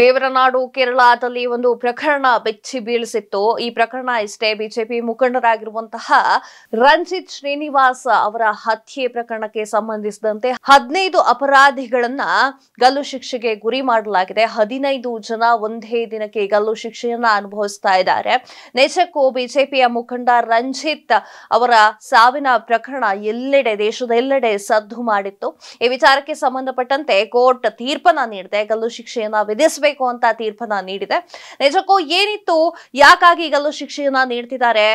ದೇವರನಾಡು ಕೇರಳದಲ್ಲಿ ಒಂದು ಪ್ರಕರಣ ಬೆಚ್ಚಿ ಬೀಳಿಸಿತ್ತು ಈ ಪ್ರಕರಣ ಇಷ್ಟೇ ಬಿಜೆಪಿ ಮುಖಂಡರಾಗಿರುವಂತಹ ರಂಜಿತ್ ಶ್ರೀನಿವಾಸ್ ಅವರ ಹತ್ಯೆ ಪ್ರಕರಣಕ್ಕೆ ಸಂಬಂಧಿಸಿದಂತೆ ಹದಿನೈದು ಅಪರಾಧಿಗಳನ್ನ ಗಲ್ಲು ಶಿಕ್ಷೆಗೆ ಗುರಿ ಮಾಡಲಾಗಿದೆ ಹದಿನೈದು ಜನ ಒಂದೇ ದಿನಕ್ಕೆ ಗಲ್ಲು ಶಿಕ್ಷೆಯನ್ನ ಅನುಭವಿಸ್ತಾ ಇದ್ದಾರೆ ನಿಜಕ್ಕೂ ಬಿಜೆಪಿಯ ಮುಖಂಡ ರಂಜಿತ್ ಅವರ ಸಾವಿನ ಪ್ರಕರಣ ಎಲ್ಲೆಡೆ ದೇಶದ ಎಲ್ಲೆಡೆ ಸದ್ದು ಮಾಡಿತ್ತು ಈ ವಿಚಾರಕ್ಕೆ ಸಂಬಂಧಪಟ್ಟಂತೆ ಕೋರ್ಟ್ ತೀರ್ಪನ್ನ ನೀಡಿದೆ ಗಲ್ಲು ಶಿಕ್ಷೆಯನ್ನ ವಿಧಿಸಿ ನಡೆಸಬೇಕು ಅಂತ ತೀರ್ಪನ್ನ ನೀಡಿದೆ ನಿಜಕ್ಕೂ ಏನಿತ್ತು ಯಾಕಾಗಿ ಈಗಲೂ ಶಿಕ್ಷೆಯನ್ನ ನೀಡ್ತಿದ್ದಾರೆ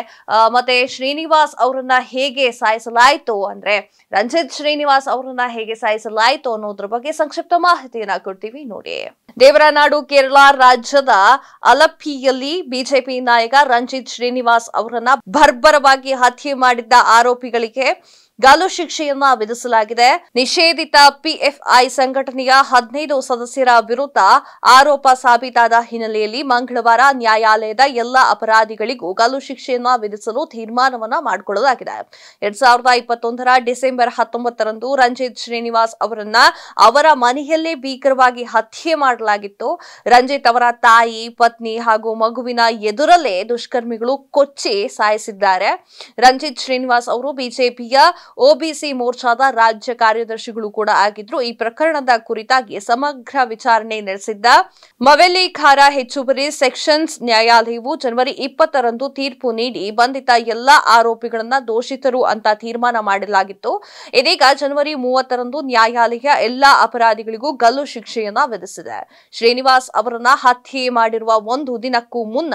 ಮತ್ತೆ ಶ್ರೀನಿವಾಸ್ ಅವರನ್ನ ಹೇಗೆ ಸಾಯಿಸಲಾಯ್ತು ಅಂದ್ರೆ ರಂಜಿತ್ ಶ್ರೀನಿವಾಸ್ ಅವರನ್ನ ಹೇಗೆ ಸಾಯಿಸಲಾಯ್ತು ಅನ್ನೋದ್ರ ಬಗ್ಗೆ ಸಂಕ್ಷಿಪ್ತ ಮಾಹಿತಿಯನ್ನ ಕೊಡ್ತೀವಿ ನೋಡಿ ದೇವರನಾಡು ಕೇರಳ ರಾಜ್ಯದ ಅಲಪ್ಪಿಯಲ್ಲಿ ಬಿಜೆಪಿ ನಾಯಕ ರಂಜಿತ್ ಶ್ರೀನಿವಾಸ್ ಅವರನ್ನ ಬರ್ಬರವಾಗಿ ಹತ್ಯೆ ಮಾಡಿದ್ದ ಆರೋಪಿಗಳಿಗೆ ಗಾಲು ಶಿಕ್ಷೆಯನ್ನ ವಿಧಿಸಲಾಗಿದೆ ನಿಷೇಧಿತ ಪಿಎಫ್ಐ ಸಂಘಟನೆಯ ಹದಿನೈದು ಸದಸ್ಯರ ವಿರುದ್ಧ ಆರೋಪ ಸಾಬೀತಾದ ಹಿನ್ನೆಲೆಯಲ್ಲಿ ಮಂಗಳವಾರ ನ್ಯಾಯಾಲಯದ ಎಲ್ಲ ಅಪರಾಧಿಗಳಿಗೂ ಗಾಲು ಶಿಕ್ಷೆಯನ್ನ ವಿಧಿಸಲು ತೀರ್ಮಾನವನ್ನ ಮಾಡಿಕೊಳ್ಳಲಾಗಿದೆ ಎರಡ್ ಸಾವಿರದ ಇಪ್ಪತ್ತೊಂದರ ಡಿಸೆಂಬರ್ ಹತ್ತೊಂಬತ್ತರಂದು ರಂಜಿತ್ ಶ್ರೀನಿವಾಸ್ ಅವರನ್ನ ಅವರ ಮನೆಯಲ್ಲೇ ಭೀಕರವಾಗಿ ಹತ್ಯೆ ಮಾಡ ತರಲಾಗಿತ್ತು ರಂಜಿತ್ ಅವರ ತಾಯಿ ಪತ್ನಿ ಹಾಗೂ ಮಗುವಿನ ಎದುರಲ್ಲೇ ದುಷ್ಕರ್ಮಿಗಳು ಕೊಚ್ಚಿ ಸಾಯಿಸಿದ್ದಾರೆ ರಂಜಿತ್ ಶ್ರೀನಿವಾಸ್ ಅವರು ಬಿಜೆಪಿಯ ಒಬಿಸಿ ಮೋರ್ಚಾದ ರಾಜ್ಯ ಕಾರ್ಯದರ್ಶಿಗಳು ಕೂಡ ಆಗಿದ್ರು ಈ ಪ್ರಕರಣದ ಕುರಿತಾಗಿ ಸಮಗ್ರ ವಿಚಾರಣೆ ನಡೆಸಿದ್ದ ಮವೆಲಿ ಖಾರ ಹೆಚ್ಚುವರಿ ಸೆಕ್ಷನ್ಸ್ ನ್ಯಾಯಾಲಯವು ಜನವರಿ ಇಪ್ಪತ್ತರಂದು ತೀರ್ಪು ನೀಡಿ ಬಂಧಿತ ಎಲ್ಲಾ ಆರೋಪಿಗಳನ್ನ ದೋಷಿತರು ಅಂತ ತೀರ್ಮಾನ ಮಾಡಲಾಗಿತ್ತು ಇದೀಗ ಜನವರಿ ಮೂವತ್ತರಂದು ನ್ಯಾಯಾಲಯ ಎಲ್ಲಾ ಅಪರಾಧಿಗಳಿಗೂ ಗಲ್ಲು ಶಿಕ್ಷೆಯನ್ನ ವಿಧಿಸಿದೆ ಶ್ರೀನಿವಾಸ್ ಅವರನ್ನ ಹತ್ಯೆ ಮಾಡಿರುವ ಒಂದು ದಿನಕ್ಕೂ ಮುನ್ನ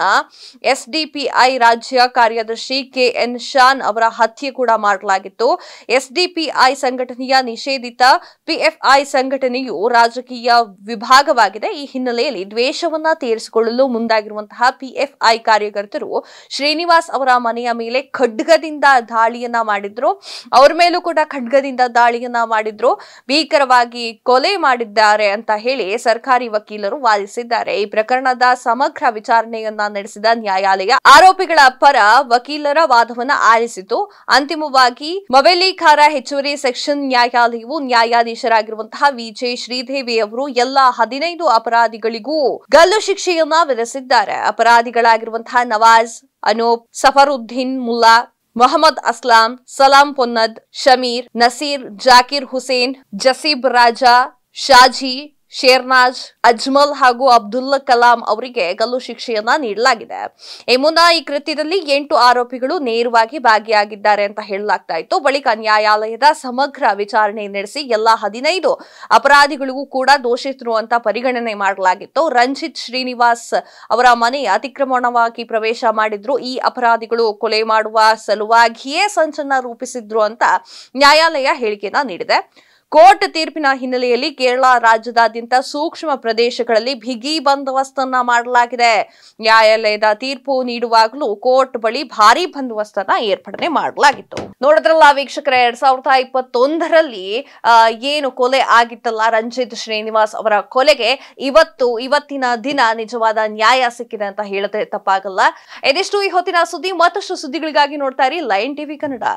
ಎಸ್ಡಿಪಿಐ ರಾಜ್ಯ ಕಾರ್ಯದರ್ಶಿ ಕೆ ಎನ್ ಶಾನ್ ಅವರ ಹತ್ಯೆ ಕೂಡ ಮಾಡಲಾಗಿತ್ತು ಎಸ್ಡಿಪಿಐ ಸಂಘಟನೆಯ ನಿಷೇಧಿತ ಪಿಎಫ್ಐ ಸಂಘಟನೆಯು ರಾಜಕೀಯ ವಿಭಾಗವಾಗಿದೆ ಈ ಹಿನ್ನೆಲೆಯಲ್ಲಿ ದ್ವೇಷವನ್ನ ತೀರಿಸಿಕೊಳ್ಳಲು ಮುಂದಾಗಿರುವಂತಹ ಪಿಎಫ್ಐ ಕಾರ್ಯಕರ್ತರು ಶ್ರೀನಿವಾಸ್ ಅವರ ಮನೆಯ ಮೇಲೆ ಖಡ್ಗದಿಂದ ದಾಳಿಯನ್ನ ಮಾಡಿದ್ರು ಅವ್ರ ಮೇಲೂ ಕೂಡ ಖಡ್ಗದಿಂದ ದಾಳಿಯನ್ನ ಮಾಡಿದ್ರು ಭೀಕರವಾಗಿ ಕೊಲೆ ಮಾಡಿದ್ದಾರೆ ಅಂತ ಹೇಳಿ ಸರ್ಕಾರಿ ಸರ್ಕಾರಿ ವಕೀಲರು ವಾದಿಸಿದ್ದಾರೆ ಈ ಪ್ರಕರಣದ ಸಮಗ್ರ ವಿಚಾರಣೆಯನ್ನ ನಡೆಸಿದ ನ್ಯಾಯಾಲಯ ಆರೋಪಿಗಳ ಪರ ವಕೀಲರ ವಾದವನ್ನ ಆಲಿಸಿತು ಅಂತಿಮವಾಗಿ ಖಾರ ಹೆಚ್ಚುವರಿ ಸೆಕ್ಷನ್ ನ್ಯಾಯಾಲಯವು ನ್ಯಾಯಾಧೀಶರಾಗಿರುವಂತಹ ವಿಜೆ ಶ್ರೀದೇವಿ ಅವರು ಎಲ್ಲಾ ಹದಿನೈದು ಅಪರಾಧಿಗಳಿಗೂ ಗಲ್ಲು ಶಿಕ್ಷೆಯನ್ನ ವಿಧಿಸಿದ್ದಾರೆ ಅಪರಾಧಿಗಳಾಗಿರುವಂತಹ ನವಾಜ್ ಅನೂಪ್ ಸಫರುದ್ದೀನ್ ಮುಲ್ಲಾ ಮೊಹಮ್ಮದ್ ಅಸ್ಲಾಂ ಸಲಾಂ ಪೊನ್ನದ್ ಶಮೀರ್ ನಸೀರ್ ಜಾಕಿರ್ ಹುಸೇನ್ ಜಸೀಬ್ ರಾಜಾ ಶಾಜಿ ಶೇರ್ನಾಜ್ ಅಜ್ಮಲ್ ಹಾಗೂ ಅಬ್ದುಲ್ಲಾ ಕಲಾಂ ಅವರಿಗೆ ಗಲ್ಲು ಶಿಕ್ಷೆಯನ್ನ ನೀಡಲಾಗಿದೆ ಈ ಮುನ್ನ ಈ ಕೃತ್ಯದಲ್ಲಿ ಎಂಟು ಆರೋಪಿಗಳು ನೇರವಾಗಿ ಭಾಗಿಯಾಗಿದ್ದಾರೆ ಅಂತ ಹೇಳಲಾಗ್ತಾ ಇತ್ತು ಬಳಿಕ ನ್ಯಾಯಾಲಯದ ಸಮಗ್ರ ವಿಚಾರಣೆ ನಡೆಸಿ ಎಲ್ಲಾ ಹದಿನೈದು ಅಪರಾಧಿಗಳಿಗೂ ಕೂಡ ದೋಷಿತರು ಅಂತ ಪರಿಗಣನೆ ಮಾಡಲಾಗಿತ್ತು ರಂಜಿತ್ ಶ್ರೀನಿವಾಸ್ ಅವರ ಮನೆ ಅತಿಕ್ರಮಣವಾಗಿ ಪ್ರವೇಶ ಮಾಡಿದ್ರು ಈ ಅಪರಾಧಿಗಳು ಕೊಲೆ ಮಾಡುವ ಸಲುವಾಗಿಯೇ ಸಂಚನ್ನ ರೂಪಿಸಿದ್ರು ಅಂತ ನ್ಯಾಯಾಲಯ ಹೇಳಿಕೆಯನ್ನ ನೀಡಿದೆ ಕೋರ್ಟ್ ತೀರ್ಪಿನ ಹಿನ್ನೆಲೆಯಲ್ಲಿ ಕೇರಳ ರಾಜ್ಯದಾದ್ಯಂತ ಸೂಕ್ಷ್ಮ ಪ್ರದೇಶಗಳಲ್ಲಿ ಬಿಗಿ ಬಂದೋಬಸ್ತ್ ಅನ್ನ ಮಾಡಲಾಗಿದೆ ನ್ಯಾಯಾಲಯದ ತೀರ್ಪು ನೀಡುವಾಗಲೂ ಕೋರ್ಟ್ ಬಳಿ ಭಾರಿ ಬಂದೋಬಸ್ತ್ ಏರ್ಪಡನೆ ಮಾಡಲಾಗಿತ್ತು ನೋಡಿದ್ರಲ್ಲ ವೀಕ್ಷಕರ ಎರಡ್ ಸಾವಿರದ ಇಪ್ಪತ್ತೊಂದರಲ್ಲಿ ಏನು ಕೊಲೆ ಆಗಿತ್ತಲ್ಲ ರಂಜಿತ್ ಶ್ರೀನಿವಾಸ್ ಅವರ ಕೊಲೆಗೆ ಇವತ್ತು ಇವತ್ತಿನ ದಿನ ನಿಜವಾದ ನ್ಯಾಯ ಸಿಕ್ಕಿದೆ ಅಂತ ಹೇಳಿದ್ರೆ ತಪ್ಪಾಗಲ್ಲ ಇದಿಷ್ಟು ಈ ಹೊತ್ತಿನ ಸುದ್ದಿ ಮತ್ತಷ್ಟು ಸುದ್ದಿಗಳಿಗಾಗಿ ನೋಡ್ತಾ ಇರಿ ಲೈನ್ ಟಿವಿ ಕನ್ನಡ